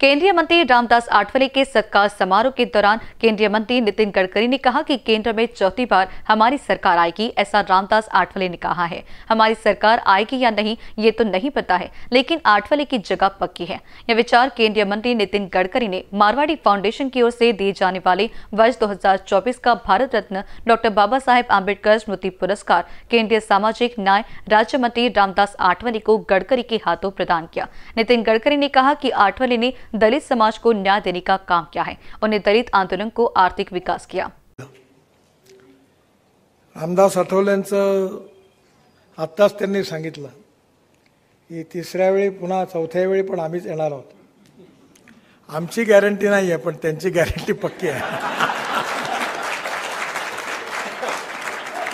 केंद्रीय मंत्री रामदास आठवले के सत्कार समारोह के दौरान केंद्रीय मंत्री नितिन गडकरी ने कहा कि केंद्र में चौथी बार हमारी सरकार आएगी ऐसा रामदास आठवले ने कहा है हमारी सरकार आएगी या नहीं ये तो नहीं पता है लेकिन आठवले की जगह पक्की है यह विचार केंद्रीय मंत्री नितिन गडकरी ने मारवाड़ी फाउंडेशन की ओर से दिए जाने वाले वर्ष दो का भारत रत्न डॉक्टर बाबा साहेब आम्बेडकर स्मृति पुरस्कार केंद्रीय सामाजिक न्याय राज्य मंत्री रामदास आठवले को गडकरी के हाथों प्रदान किया नितिन गडकरी ने कहा की आठवले ने दलित समाज को न्याय देने का काम क्या है उन्हें दलित आंदोलन को आर्थिक विकास किया रामदास आठवले आत्ताच त्यांनी सांगितलं की तिसऱ्या वेळी पुन्हा चौथ्या वेळी पण आम्हीच येणार आहोत आमची गॅरंटी नाही आहे पण त्यांची गॅरंटी पक्की आहे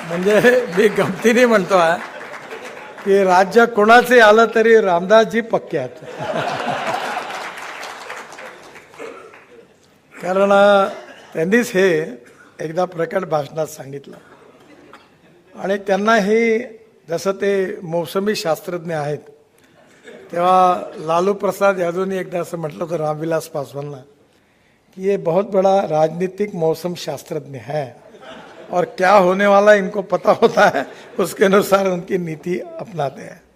म्हणजे मी गमतीने म्हणतो आहे की राज्य कोणाचे आलं तरी रामदासजी पक्के आहेत कारण त्यांनीच हे एकदा प्रकट भाषणात सांगितलं आणि त्यांना हे जसं ते मौसमी शास्त्रज्ञ आहेत तेव्हा लालू प्रसाद यादवनी एकदा असं म्हटलं होतं रामविलास पासवानला कि ये बहुत बड़ा राजनीतिक मौसम शास्त्रज्ञ है और क्या होने वाला इनको पता होता है उसके अनुसार उनकी नीति अपनाते हैं